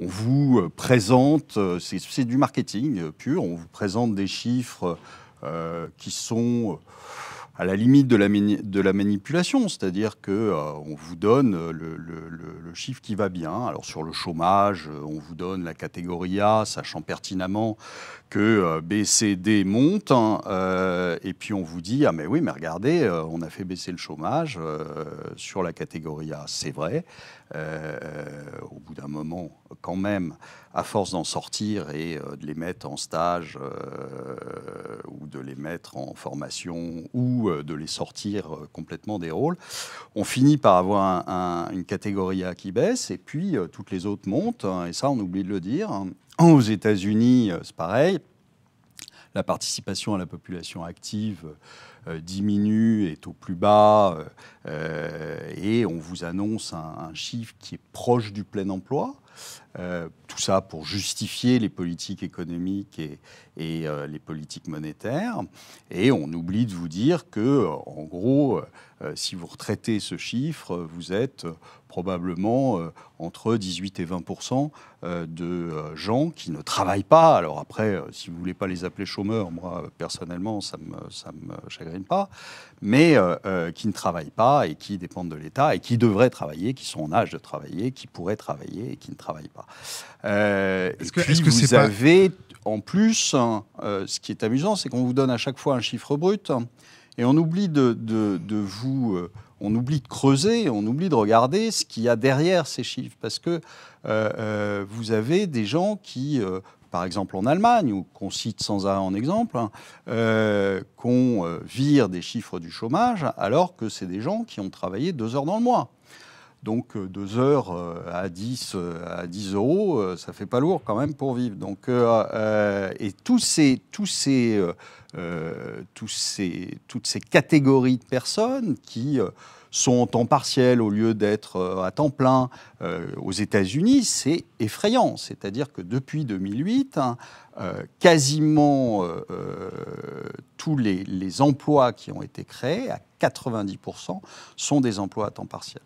on vous euh, présente, euh, c'est du marketing euh, pur, on vous présente des chiffres qui sont à la limite de la, de la manipulation, c'est-à-dire que euh, on vous donne le, chiffre qui va bien. Alors sur le chômage, euh, on vous donne la catégorie A, sachant pertinemment que euh, B, C, D montent, hein, et puis on vous dit ah mais oui mais regardez, on a fait baisser le chômage sur la catégorie A, c'est vrai. au bout d'un moment, quand même, à force d'en sortir et de les mettre en stage ou de les mettre en formation ou euh, de les sortir euh, complètement des rôles. On finit par avoir une catégorie A qui baisse et puis euh, toutes les autres montent. Hein, et ça, on oublie de le dire. Hein. Aux États-Unis, c'est pareil la participation à la population active diminue, est au plus bas, et on vous annonce un, chiffre qui est proche du plein emploi tout ça pour justifier les politiques économiques et, euh, les politiques monétaires. Et on oublie de vous dire que, en gros, euh, si vous retraitez ce chiffre, vous êtes euh, probablement entre 18 et 20 de gens qui ne travaillent pas. Alors après, si vous voulez pas les appeler chômeurs, moi personnellement, ça me ça me chagrine pas, mais qui ne travaillent pas et qui dépendent de l'État et qui devraient travailler, qui sont en âge de travailler, qui pourraient travailler et qui ne travaillent pas. Euh, est-ce vous avez en plus, euh, ce qui est amusant, c'est qu'on vous donne à chaque fois un chiffre brut et on oublie de, vous, euh, on oublie de creuser, on oublie de regarder ce qu'il y a derrière ces chiffres parce que euh, vous avez des gens qui par exemple en Allemagne, ou qu'on cite sans arrêt en exemple, hein, qu'on vire des chiffres du chômage alors que c'est des gens qui ont travaillé deux heures dans le mois. Donc euh, deux heures euh, à 10, euh, à 10 euros, ça fait pas lourd quand même pour vivre. Donc, et tous tous ces, toutes ces catégories de personnes qui sont en temps partiel au lieu d'être à temps plein aux États-Unis, c'est effrayant. C'est-à-dire que depuis 2008, hein, quasiment tous les emplois qui ont été créés, à 90%, sont des emplois à temps partiel.